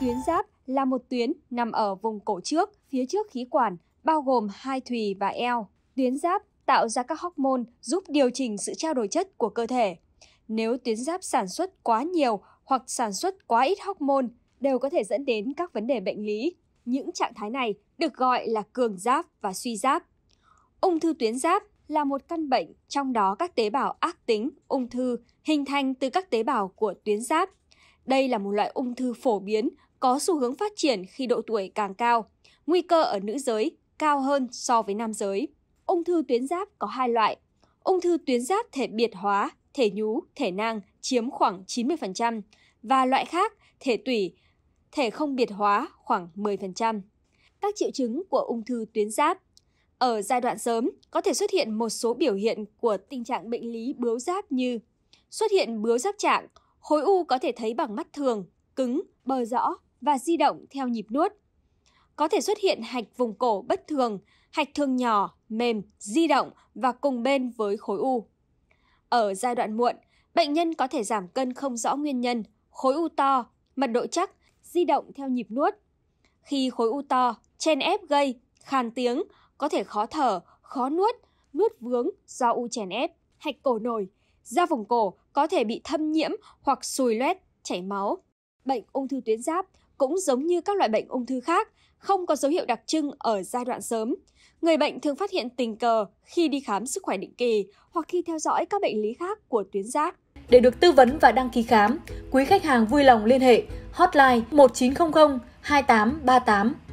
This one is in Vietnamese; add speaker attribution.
Speaker 1: Tuyến giáp là một tuyến nằm ở vùng cổ trước, phía trước khí quản, bao gồm hai thùy và eo. Tuyến giáp tạo ra các hormone giúp điều chỉnh sự trao đổi chất của cơ thể. Nếu tuyến giáp sản xuất quá nhiều hoặc sản xuất quá ít hormone đều có thể dẫn đến các vấn đề bệnh lý. Những trạng thái này được gọi là cường giáp và suy giáp. Ung thư tuyến giáp là một căn bệnh trong đó các tế bào ác tính ung thư hình thành từ các tế bào của tuyến giáp. Đây là một loại ung thư phổ biến có xu hướng phát triển khi độ tuổi càng cao. Nguy cơ ở nữ giới cao hơn so với nam giới. Ung thư tuyến giáp có hai loại. Ung thư tuyến giáp thể biệt hóa, thể nhú, thể nang chiếm khoảng 90% và loại khác, thể tủy, thể không biệt hóa khoảng 10%. Các triệu chứng của ung thư tuyến giáp ở giai đoạn sớm có thể xuất hiện một số biểu hiện của tình trạng bệnh lý bướu giáp như xuất hiện bướu giáp trạng, khối u có thể thấy bằng mắt thường, cứng, bờ rõ, và di động theo nhịp nuốt. Có thể xuất hiện hạch vùng cổ bất thường, hạch thường nhỏ, mềm, di động và cùng bên với khối u. Ở giai đoạn muộn, bệnh nhân có thể giảm cân không rõ nguyên nhân, khối u to, mật độ chắc, di động theo nhịp nuốt. Khi khối u to, chen ép gây, khàn tiếng, có thể khó thở, khó nuốt, nuốt vướng do u chèn ép, hạch cổ nổi, da vùng cổ có thể bị thâm nhiễm hoặc sùi loét, chảy máu. Bệnh ung thư tuyến giáp cũng giống như các loại bệnh ung thư khác, không có dấu hiệu đặc trưng ở giai đoạn sớm. Người bệnh thường phát hiện tình cờ khi đi khám sức khỏe định kỳ hoặc khi theo dõi các bệnh lý khác của tuyến giáp.
Speaker 2: Để được tư vấn và đăng ký khám, quý khách hàng vui lòng liên hệ hotline 1900 2838